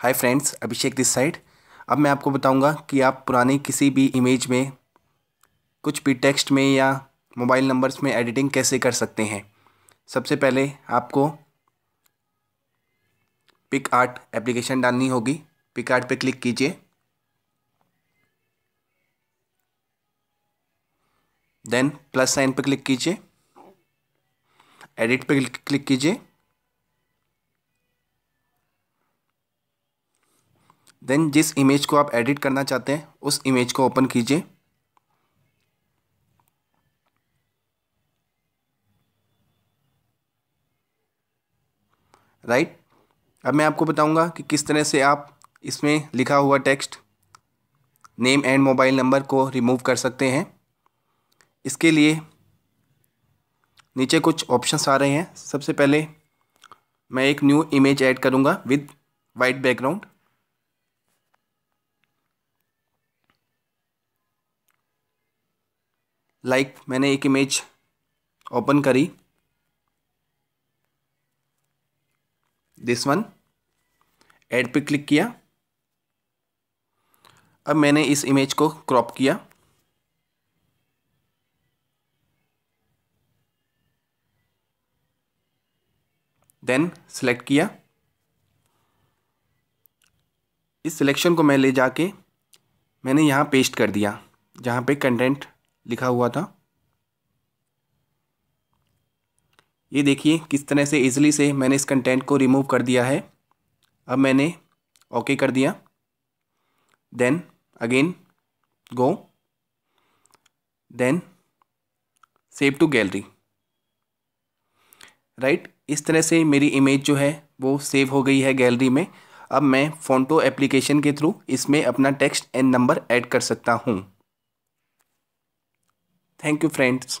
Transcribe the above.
Hi friends Abhishek this side अब मैं आपको बताऊंगा कि आप पुराने किसी भी इमेज में कुछ भी टेक्स्ट में या मोबाइल नंबर्स में एडिटिंग कैसे कर सकते हैं सबसे पहले आपको पिक आर्ट एप्लीकेशन डालनी होगी पिक आर्ट पर क्लिक कीजिए देन प्लस साइन पर क्लिक कीजिए एडिट पर क्लिक कीजिए देन जिस इमेज को आप एडिट करना चाहते हैं उस इमेज को ओपन कीजिए राइट अब मैं आपको बताऊंगा कि किस तरह से आप इसमें लिखा हुआ text name and mobile number को रिमूव कर सकते हैं इसके लिए नीचे कुछ ऑप्शंस आ रहे हैं सबसे पहले मैं एक न्यू इमेज ऐड करूंगा with white background like like, मैंने एक इमेज ओपन करी दिस वन एड पे क्लिक किया अब मैंने इस इमेज को क्रॉप किया देन सेलेक्ट किया इस सिलेक्शन को मैं ले जाके मैंने यहाँ पेस्ट कर दिया जहाँ पे कंटेंट लिखा हुआ था ये देखिए किस तरह से इजिली से मैंने इस कंटेंट को रिमूव कर दिया है अब मैंने ओके कर दिया then again go then save to gallery right इस तरह से मेरी इमेज जो है वो सेव हो गई है गैलरी में अब मैं फोटो एप्लीकेशन के थ्रू इसमें अपना टेक्स्ट एंड नंबर ऐड कर सकता हूँ Thank you friends.